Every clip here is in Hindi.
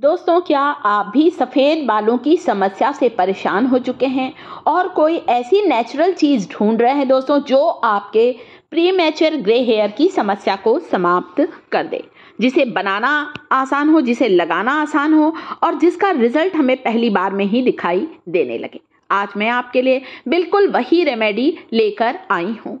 दोस्तों क्या आप भी सफ़ेद बालों की समस्या से परेशान हो चुके हैं और कोई ऐसी नेचुरल चीज़ ढूंढ रहे हैं दोस्तों जो आपके प्री मैचर ग्रे हेयर की समस्या को समाप्त कर दे जिसे बनाना आसान हो जिसे लगाना आसान हो और जिसका रिजल्ट हमें पहली बार में ही दिखाई देने लगे आज मैं आपके लिए बिल्कुल वही रेमेडी लेकर आई हूँ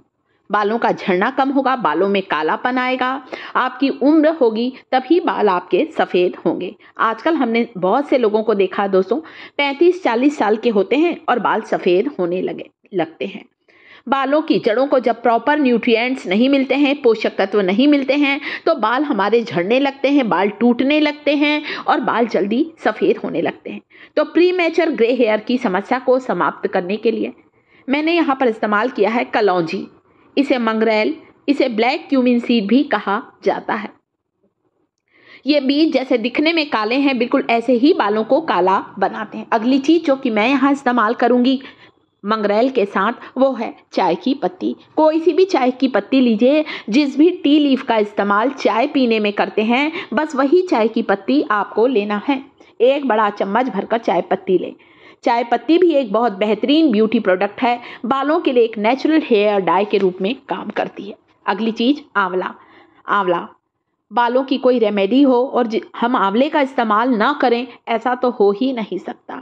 बालों का झड़ना कम होगा बालों में कालापन आएगा आपकी उम्र होगी तभी बाल आपके सफ़ेद होंगे आजकल हमने बहुत से लोगों को देखा दोस्तों पैंतीस चालीस साल के होते हैं और बाल सफ़ेद होने लगे लगते हैं बालों की जड़ों को जब प्रॉपर न्यूट्रिएंट्स नहीं मिलते हैं पोषक तत्व नहीं मिलते हैं तो बाल हमारे झड़ने लगते हैं बाल टूटने लगते हैं और बाल जल्दी सफ़ेद होने लगते हैं तो प्री मैचर ग्रे हेयर की समस्या को समाप्त करने के लिए मैंने यहाँ पर इस्तेमाल किया है कलौजी इसे मंगरेल इसे ब्लैक क्यूमिन सीड भी कहा जाता है ये बीज जैसे दिखने में काले हैं बिल्कुल ऐसे ही बालों को काला बनाते हैं अगली चीज जो कि मैं यहाँ इस्तेमाल करूंगी मंगरेल के साथ वो है चाय की पत्ती कोई सी भी चाय की पत्ती लीजिए जिस भी टी लीफ का इस्तेमाल चाय पीने में करते हैं बस वही चाय की पत्ती आपको लेना है एक बड़ा चम्मच भरकर चाय पत्ती लें चाय पत्ती भी एक बहुत बेहतरीन ब्यूटी प्रोडक्ट है बालों के लिए एक नेचुरल हेयर डाई के रूप में काम करती है अगली चीज आंवला आंवला बालों की कोई रेमेडी हो और हम आंवले का इस्तेमाल ना करें ऐसा तो हो ही नहीं सकता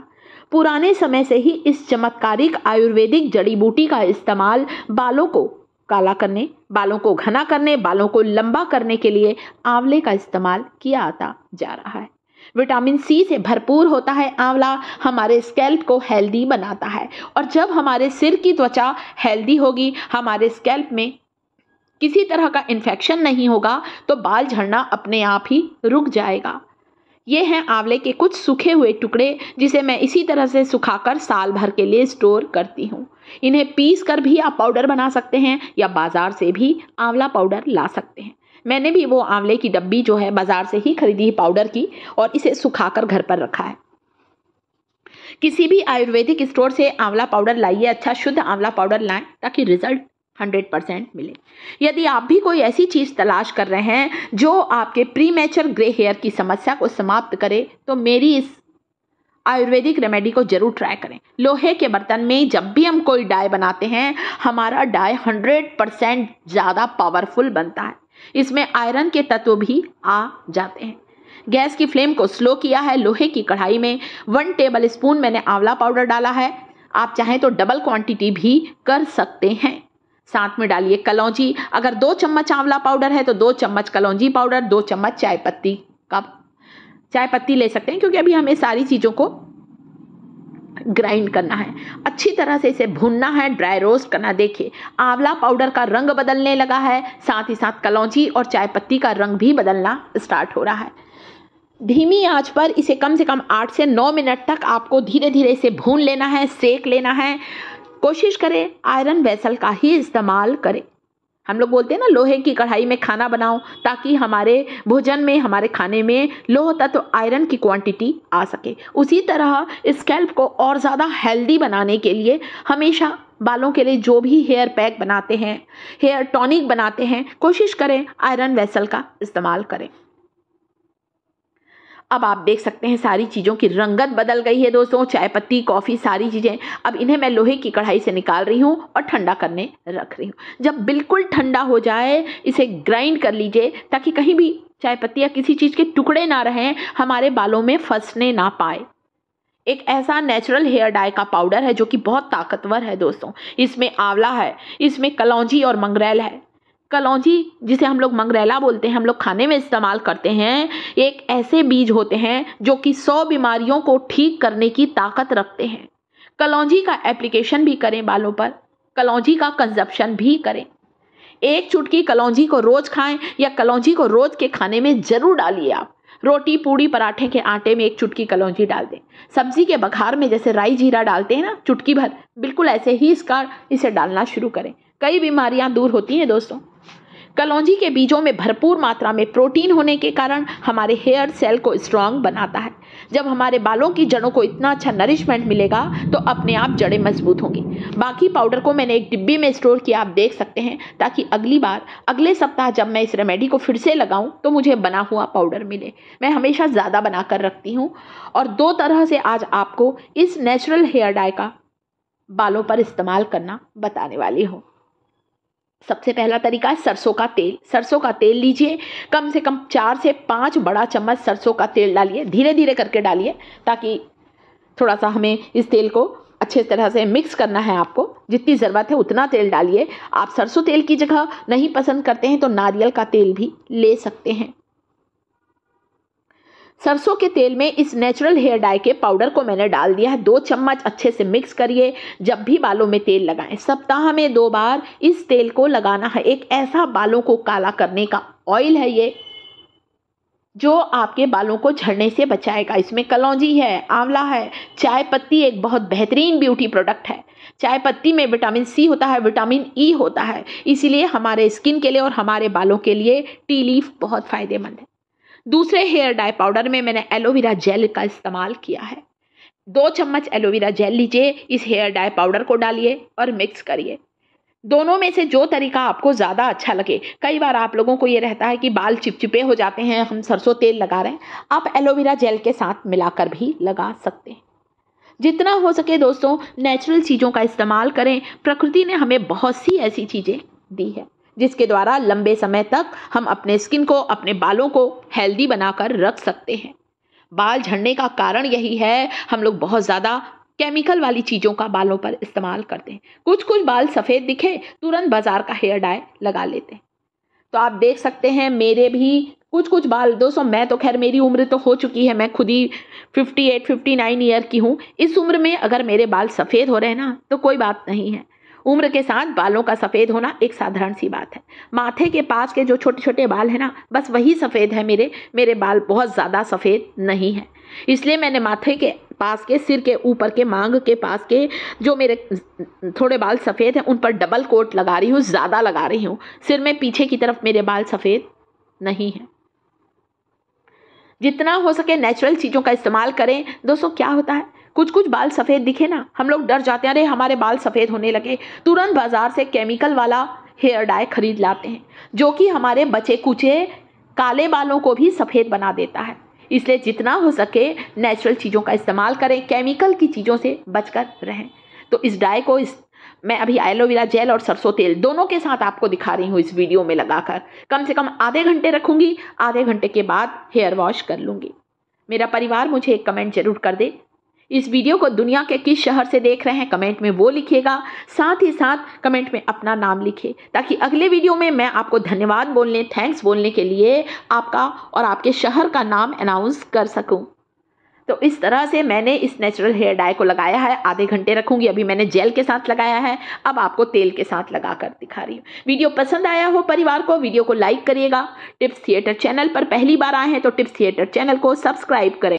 पुराने समय से ही इस चमत्कारिक आयुर्वेदिक जड़ी बूटी का इस्तेमाल बालों को काला करने बालों को घना करने बालों को लंबा करने के लिए आंवले का इस्तेमाल किया आता जा रहा है विटामिन सी से भरपूर होता है आंवला हमारे स्कैल्प को हेल्दी बनाता है और जब हमारे सिर की त्वचा हेल्दी होगी हमारे स्कैल्प में किसी तरह का इन्फेक्शन नहीं होगा तो बाल झड़ना अपने आप ही रुक जाएगा ये हैं आंवले के कुछ सूखे हुए टुकड़े जिसे मैं इसी तरह से सुखाकर साल भर के लिए स्टोर करती हूँ इन्हें पीस कर भी आप पाउडर बना सकते हैं या बाज़ार से भी आंवला पाउडर ला सकते हैं मैंने भी वो आंवले की डब्बी जो है बाज़ार से ही खरीदी है पाउडर की और इसे सुखाकर घर पर रखा है किसी भी आयुर्वेदिक स्टोर से आंवला पाउडर लाइए अच्छा शुद्ध आंवला पाउडर लाएं ताकि रिजल्ट हंड्रेड परसेंट मिले यदि आप भी कोई ऐसी चीज़ तलाश कर रहे हैं जो आपके प्री मेचर ग्रे हेयर की समस्या को समाप्त करे तो मेरी इस आयुर्वेदिक रेमेडी को जरूर ट्राई करें लोहे के बर्तन में जब भी हम कोई डाई बनाते हैं हमारा डाई हंड्रेड परसेंट ज़्यादा पावरफुल बनता है इसमें आयरन के तत्व भी आ जाते हैं गैस की फ्लेम को स्लो किया है लोहे की कढ़ाई में वन टेबल स्पून मैंने आंवला पाउडर डाला है आप चाहें तो डबल क्वांटिटी भी कर सकते हैं साथ में डालिए कलौजी अगर दो चम्मच आंवला पाउडर है तो दो चम्मच कलौजी पाउडर दो चम्मच चाय पत्ती का चाय पत्ती ले सकते हैं क्योंकि अभी हमें सारी चीज़ों को ग्राइंड करना है अच्छी तरह से इसे भूनना है ड्राई रोस्ट करना देखिए आंवला पाउडर का रंग बदलने लगा है साथ ही साथ कलौची और चाय पत्ती का रंग भी बदलना स्टार्ट हो रहा है धीमी आंच पर इसे कम से कम आठ से नौ मिनट तक आपको धीरे धीरे इसे भून लेना है सेक लेना है कोशिश करें आयरन वेसल का ही इस्तेमाल करें हम लोग बोलते हैं ना लोहे की कढ़ाई में खाना बनाओ ताकि हमारे भोजन में हमारे खाने में लोह तत्व तो आयरन की क्वांटिटी आ सके उसी तरह स्कैल्प को और ज़्यादा हेल्दी बनाने के लिए हमेशा बालों के लिए जो भी हेयर पैक बनाते हैं हेयर टॉनिक बनाते हैं कोशिश करें आयरन वेसल का इस्तेमाल करें अब आप देख सकते हैं सारी चीज़ों की रंगत बदल गई है दोस्तों चाय पत्ती कॉफ़ी सारी चीज़ें अब इन्हें मैं लोहे की कढ़ाई से निकाल रही हूँ और ठंडा करने रख रही हूँ जब बिल्कुल ठंडा हो जाए इसे ग्राइंड कर लीजिए ताकि कहीं भी चाय पत्ती या किसी चीज़ के टुकड़े ना रहें हमारे बालों में फंसने ना पाए एक ऐसा नेचुरल हेयर डाई का पाउडर है जो कि बहुत ताकतवर है दोस्तों इसमें आंवला है इसमें कलौजी और मंगरेल है कलौजी जिसे हम लोग मंगरेला बोलते हैं हम लोग खाने में इस्तेमाल करते हैं एक ऐसे बीज होते हैं जो कि सौ बीमारियों को ठीक करने की ताकत रखते हैं कलौजी का एप्लीकेशन भी करें बालों पर कलौजी का कंजप्शन भी करें एक चुटकी कलौजी को रोज खाएं या कलौजी को रोज के खाने में जरूर डालिए आप रोटी पूड़ी पराठे के आटे में एक चुटकी कलौजी डाल दें सब्जी के बघार में जैसे राई जीरा डालते हैं ना चुटकी भर बिल्कुल ऐसे ही इसका इसे डालना शुरू करें कई बीमारियां दूर होती हैं दोस्तों कलौजी के बीजों में भरपूर मात्रा में प्रोटीन होने के कारण हमारे हेयर सेल को स्ट्रांग बनाता है जब हमारे बालों की जड़ों को इतना अच्छा नरिशमेंट मिलेगा तो अपने आप जड़ें मजबूत होंगी बाकी पाउडर को मैंने एक डिब्बी में स्टोर किया आप देख सकते हैं ताकि अगली बार अगले सप्ताह जब मैं इस रेमेडी को फिर से लगाऊँ तो मुझे बना हुआ पाउडर मिले मैं हमेशा ज़्यादा बनाकर रखती हूँ और दो तरह से आज आपको इस नेचुरल हेयर डाई का बालों पर इस्तेमाल करना बताने वाली हूँ सबसे पहला तरीका है सरसों का तेल सरसों का तेल लीजिए कम से कम चार से पाँच बड़ा चम्मच सरसों का तेल डालिए धीरे धीरे करके डालिए ताकि थोड़ा सा हमें इस तेल को अच्छे तरह से मिक्स करना है आपको जितनी ज़रूरत है उतना तेल डालिए आप सरसों तेल की जगह नहीं पसंद करते हैं तो नारियल का तेल भी ले सकते हैं सरसों के तेल में इस नेचुरल हेयर डाई के पाउडर को मैंने डाल दिया है दो चम्मच अच्छे से मिक्स करिए जब भी बालों में तेल लगाएं सप्ताह में दो बार इस तेल को लगाना है एक ऐसा बालों को काला करने का ऑयल है ये जो आपके बालों को झड़ने से बचाएगा इसमें कलौजी है आंवला है चाय पत्ती एक बहुत बेहतरीन ब्यूटी प्रोडक्ट है चाय पत्ती में विटामिन सी होता है विटामिन ई e होता है इसीलिए हमारे स्किन के लिए और हमारे बालों के लिए टी लीफ बहुत फ़ायदेमंद है दूसरे हेयर डाई पाउडर में मैंने एलोवेरा जेल का इस्तेमाल किया है दो चम्मच एलोवेरा जेल लीजिए इस हेयर डाई पाउडर को डालिए और मिक्स करिए दोनों में से जो तरीका आपको ज़्यादा अच्छा लगे कई बार आप लोगों को ये रहता है कि बाल चिपचिपे हो जाते हैं हम सरसों तेल लगा रहे हैं आप एलोवेरा जेल के साथ मिलाकर भी लगा सकते हैं जितना हो सके दोस्तों नेचुरल चीज़ों का इस्तेमाल करें प्रकृति ने हमें बहुत सी ऐसी चीज़ें दी है जिसके द्वारा लंबे समय तक हम अपने स्किन को अपने बालों को हेल्दी बनाकर रख सकते हैं बाल झड़ने का कारण यही है हम लोग बहुत ज़्यादा केमिकल वाली चीज़ों का बालों पर इस्तेमाल करते हैं कुछ कुछ बाल सफ़ेद दिखे तुरंत बाज़ार का हेयर डाई लगा लेते हैं तो आप देख सकते हैं मेरे भी कुछ कुछ बाल दोस्तों मैं तो खैर मेरी उम्र तो हो चुकी है मैं खुद ही fifty eight fifty nine year की हूँ इस उम्र में अगर मेरे बाल सफ़ेद हो रहे हैं ना तो कोई बात नहीं है उम्र के साथ बालों का सफ़ेद होना एक साधारण सी बात है माथे के पास के जो छोटे छोटे बाल हैं ना बस वही सफ़ेद है मेरे मेरे बाल बहुत ज़्यादा सफ़ेद नहीं है इसलिए मैंने माथे के पास के सिर के ऊपर के मांग के पास के जो मेरे थोड़े बाल सफ़ेद हैं उन पर डबल कोट लगा रही हूँ ज़्यादा लगा रही हूँ सिर में पीछे की तरफ मेरे बाल सफ़ेद नहीं है जितना हो सके नेचुरल चीज़ों का इस्तेमाल करें दोस्तों क्या होता है कुछ कुछ बाल सफ़ेद दिखे ना हम लोग डर जाते हैं अरे हमारे बाल सफ़ेद होने लगे तुरंत बाजार से केमिकल वाला हेयर डाई खरीद लाते हैं जो कि हमारे बचे कुचे काले बालों को भी सफ़ेद बना देता है इसलिए जितना हो सके नेचुरल चीज़ों का इस्तेमाल करें केमिकल की चीज़ों से बचकर रहें तो इस डाई को इस मैं अभी एलोवेरा जेल और सरसों तेल दोनों के साथ आपको दिखा रही हूँ इस वीडियो में लगाकर कम से कम आधे घंटे रखूँगी आधे घंटे के बाद हेयर वॉश कर लूँगी मेरा परिवार मुझे एक कमेंट जरूर कर दे इस वीडियो को दुनिया के किस शहर से देख रहे हैं कमेंट में वो लिखिएगा साथ ही साथ कमेंट में अपना नाम लिखे ताकि अगले वीडियो में मैं आपको धन्यवाद बोलने थैंक्स बोलने के लिए आपका और आपके शहर का नाम अनाउंस कर सकूँ तो इस तरह से मैंने इस नेचुरल हेयर डाई को लगाया है आधे घंटे रखूंगी अभी मैंने जेल के साथ लगाया है अब आपको तेल के साथ लगा कर दिखा रही हूँ वीडियो पसंद आया हो परिवार को वीडियो को लाइक करिएगा टिप्स थिएटर चैनल पर पहली बार आए हैं तो टिप्स थिएटर चैनल को सब्सक्राइब करें